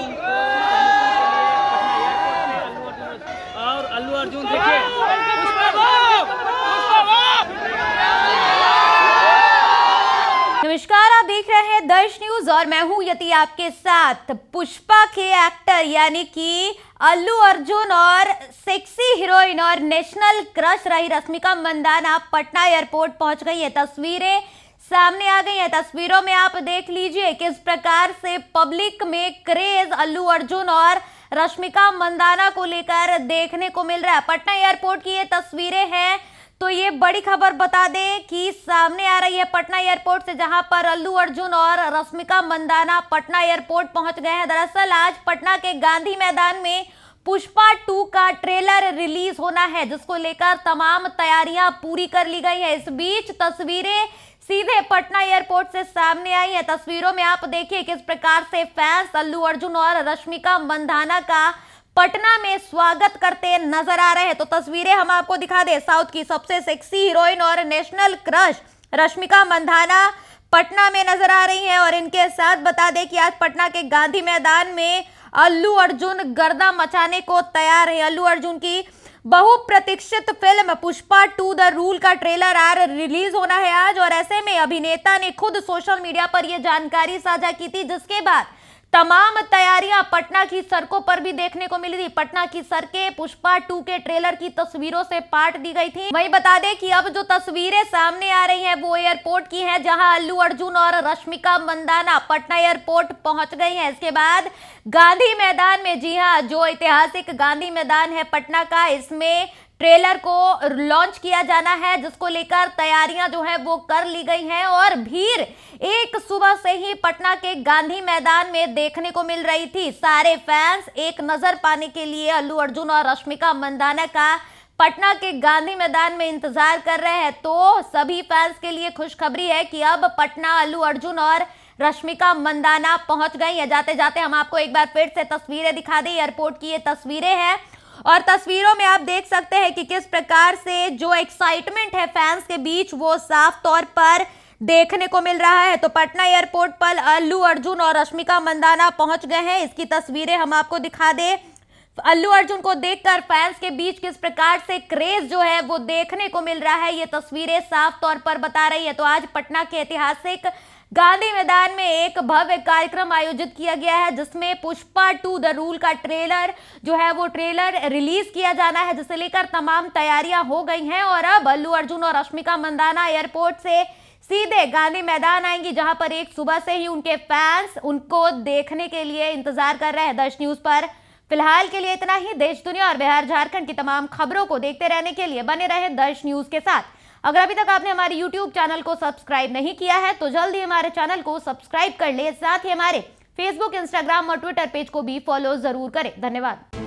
और अल्लू अर्जुन देखिए नमस्कार आप देख रहे हैं दर्श न्यूज और मैं हूं यति आपके साथ पुष्पा के एक्टर यानी कि अल्लू अर्जुन और सेक्सी हीरोइन और नेशनल क्रश रही रश्मिका मंदाना पटना एयरपोर्ट पहुंच गई है तस्वीरें सामने आ गई है तस्वीरों में आप देख लीजिए किस प्रकार से पब्लिक में क्रेज अल्लू अर्जुन और रश्मिका मंदाना को लेकर देखने को मिल रहा है पटना एयरपोर्ट की ये तस्वीरें हैं तो ये बड़ी खबर बता दें कि सामने आ रही है पटना एयरपोर्ट से जहां पर अल्लू अर्जुन और रश्मिका मंदाना पटना एयरपोर्ट पहुंच गए हैं दरअसल आज पटना के गांधी मैदान में पुष्पा टू का ट्रेलर रिलीज होना है जिसको लेकर तमाम तैयारियां पूरी कर ली गई है इस बीच तस्वीरें सीधे पटना एयरपोर्ट से सामने आई है तस्वीरों में आप देखिए किस प्रकार से फैंस अल्लू अर्जुन और रश्मिका मंधाना का पटना में स्वागत करते नजर आ रहे हैं तो तस्वीरें हम आपको दिखा दें साउथ की सबसे सेक्सी हीरोइन और नेशनल क्रश रश्मिका मंधाना पटना में नजर आ रही हैं और इनके साथ बता दें कि आज पटना के गांधी मैदान में अल्लू अर्जुन गर्दा मचाने को तैयार है अल्लू अर्जुन की बहुप्रतीक्षित film Pushpa two the rule का ट्रेलर आर रिलीज होना है आज और ऐसे में अभिनेता ने खुद सोशल मीडिया पर यह जानकारी साझा की थी जिसके बाद तमाम तैयारियां पटना की सड़कों पर भी देखने को मिली थी पटना की सड़कें पुष्पा टू के ट्रेलर की तस्वीरों से पाट दी गई थी वहीं बता दें कि अब जो तस्वीरें सामने आ रही हैं वो एयरपोर्ट की हैं जहां अल्लू अर्जुन और रश्मिका मंदाना पटना एयरपोर्ट पहुंच गई हैं इसके बाद गांधी मैदान में जी हाँ जो ऐतिहासिक गांधी मैदान है पटना का इसमें ट्रेलर को लॉन्च किया जाना है जिसको लेकर तैयारियां जो है वो कर ली गई हैं और भीड़ एक सुबह से ही पटना के गांधी मैदान में देखने को मिल रही थी सारे फैंस एक नजर पाने के लिए अल्लू अर्जुन और रश्मिका मंदाना का पटना के गांधी मैदान में इंतजार कर रहे हैं तो सभी फैंस के लिए खुशखबरी है कि अब पटना अल्लू अर्जुन और रश्मिका मंदाना पहुंच गई है जाते जाते हम आपको एक बार फिर से तस्वीरें दिखा दें एयरपोर्ट की ये तस्वीरें हैं और तस्वीरों में आप देख सकते हैं कि किस प्रकार से जो एक्साइटमेंट है फैंस के बीच वो साफ तौर पर देखने को मिल रहा है तो पटना एयरपोर्ट पर अल्लू अर्जुन और रश्मिका मंदाना पहुंच गए हैं इसकी तस्वीरें हम आपको दिखा दें अल्लू अर्जुन को देखकर फैंस के बीच किस प्रकार से क्रेज जो है वो देखने को मिल रहा है ये तस्वीरें साफ तौर पर बता रही है तो आज पटना के ऐतिहासिक गांधी मैदान में एक भव्य कार्यक्रम आयोजित किया गया है जिसमें पुष्पा टू द रूल का ट्रेलर जो है वो ट्रेलर रिलीज किया जाना है जिसे लेकर तमाम तैयारियां हो गई हैं और अब अल्लू अर्जुन और रश्मिका मंदाना एयरपोर्ट से सीधे गांधी मैदान आएंगी जहां पर एक सुबह से ही उनके फैंस उनको देखने के लिए इंतजार कर रहे हैं दर्श न्यूज पर फिलहाल के लिए इतना ही देश दुनिया और बिहार झारखंड की तमाम खबरों को देखते रहने के लिए बने रहे दर्श न्यूज के साथ अगर अभी तक आपने हमारे यूट्यूब चैनल को सब्सक्राइब नहीं किया है तो जल्द ही हमारे चैनल को सब्सक्राइब कर ले साथ ही हमारे फेसबुक इंस्टाग्राम और ट्विटर पेज को भी फॉलो जरूर करें धन्यवाद